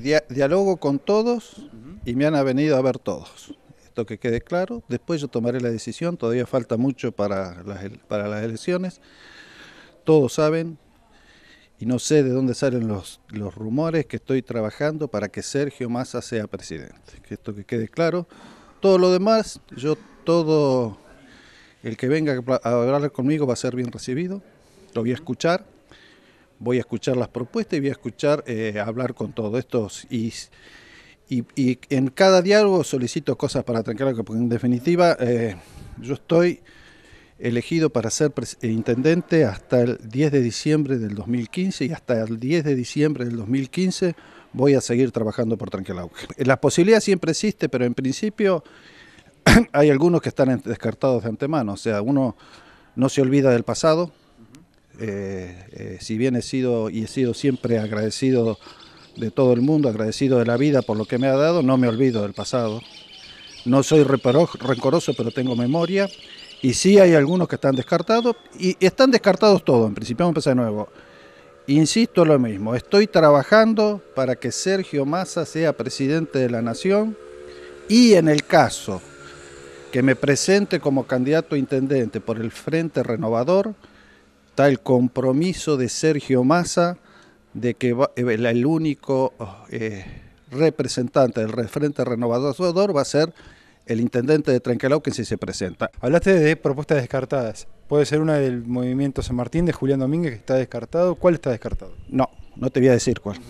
Diálogo con todos y me han venido a ver todos. Esto que quede claro. Después yo tomaré la decisión, todavía falta mucho para las, para las elecciones. Todos saben, y no sé de dónde salen los, los rumores que estoy trabajando para que Sergio Massa sea presidente. esto que quede claro. Todo lo demás, yo todo el que venga a hablar conmigo va a ser bien recibido, lo voy a escuchar voy a escuchar las propuestas y voy a escuchar eh, hablar con todos estos y, en cada diálogo solicito cosas para tranquilizar, porque en definitiva eh, yo estoy elegido para ser eh, intendente hasta el 10 de diciembre del 2015 y hasta el 10 de diciembre del 2015 voy a seguir trabajando por Tranquilauque. La posibilidad siempre existe, pero en principio hay algunos que están descartados de antemano, o sea, uno no se olvida del pasado, eh, eh, si bien he sido y he sido siempre agradecido de todo el mundo, agradecido de la vida por lo que me ha dado, no me olvido del pasado. No soy rencoroso, pero tengo memoria. Y sí hay algunos que están descartados, y están descartados todos, en principio vamos a empezar de nuevo. Insisto lo mismo, estoy trabajando para que Sergio Massa sea presidente de la Nación y en el caso que me presente como candidato a intendente por el Frente Renovador, está el compromiso de Sergio Massa de que eh, el único eh, representante del Frente Renovador va a ser el intendente de Trencalau, que sí se presenta. Hablaste de propuestas descartadas. ¿Puede ser una del movimiento San Martín de Julián Domínguez que está descartado? ¿Cuál está descartado? No, no te voy a decir cuál.